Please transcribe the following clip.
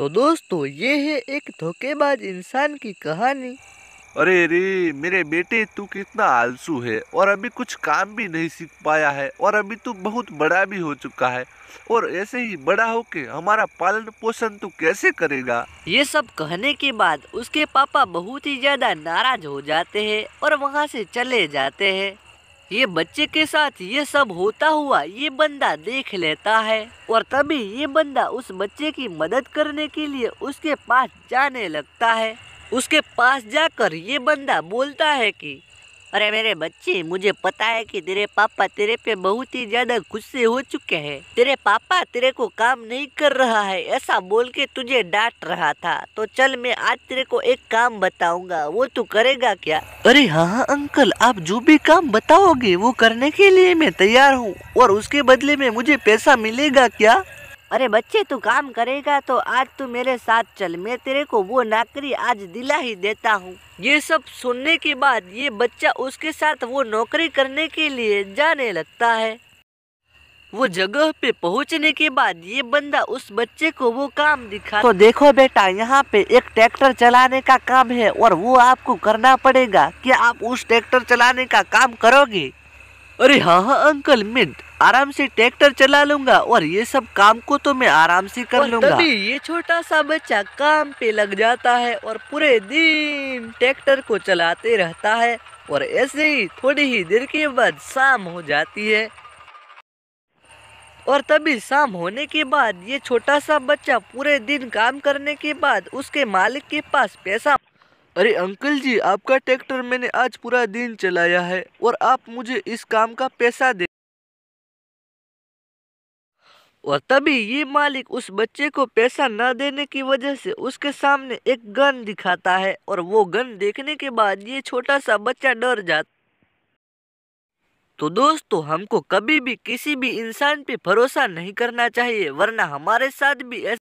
तो दोस्तों ये है एक धोखेबाज इंसान की कहानी अरे रे मेरे बेटे तू कितना आलसू है और अभी कुछ काम भी नहीं सीख पाया है और अभी तू बहुत बड़ा भी हो चुका है और ऐसे ही बड़ा हो के हमारा पालन पोषण तू कैसे करेगा ये सब कहने के बाद उसके पापा बहुत ही ज्यादा नाराज हो जाते हैं और वहाँ से चले जाते हैं ये बच्चे के साथ ये सब होता हुआ ये बंदा देख लेता है और तभी ये बंदा उस बच्चे की मदद करने के लिए उसके पास जाने लगता है उसके पास जाकर ये बंदा बोलता है कि अरे मेरे बच्चे मुझे पता है कि तेरे पापा तेरे पे बहुत ही ज्यादा गुस्से हो चुके हैं तेरे पापा तेरे को काम नहीं कर रहा है ऐसा बोल के तुझे डांट रहा था तो चल मैं आज तेरे को एक काम बताऊंगा वो तू करेगा क्या अरे हाँ अंकल आप जो भी काम बताओगे वो करने के लिए मैं तैयार हूँ और उसके बदले में मुझे पैसा मिलेगा क्या अरे बच्चे तू काम करेगा तो आज तू मेरे साथ चल मैं तेरे को वो नौकरी आज दिला ही देता हूँ ये सब सुनने के बाद ये बच्चा उसके साथ वो नौकरी करने के लिए जाने लगता है वो जगह पे पहुँचने के बाद ये बंदा उस बच्चे को वो काम दिखा तो देखो बेटा यहाँ पे एक ट्रैक्टर चलाने का काम है और वो आपको करना पड़ेगा क्या आप उस ट्रैक्टर चलाने का काम करोगे अरे हाँ हाँ अंकल मिनट आराम से ट्रैक्टर चला लूंगा और ये सब काम को तो मैं आराम से कर लूंगा तभी ये छोटा सा बच्चा काम पे लग जाता है और पूरे दिन ट्रैक्टर को चलाते रहता है और ऐसे ही थोड़ी ही देर के बाद शाम हो जाती है और तभी शाम होने के बाद ये छोटा सा बच्चा पूरे दिन काम करने के बाद उसके मालिक के पास पैसा अरे अंकल जी आपका ट्रैक्टर मैंने आज पूरा दिन चलाया है और आप मुझे इस काम का पैसा दे और तभी ये मालिक उस बच्चे को पैसा न देने की वजह से उसके सामने एक गन दिखाता है और वो गन देखने के बाद ये छोटा सा बच्चा डर जाता तो दोस्तों हमको कभी भी किसी भी इंसान पे भरोसा नहीं करना चाहिए वरना हमारे साथ भी ऐसा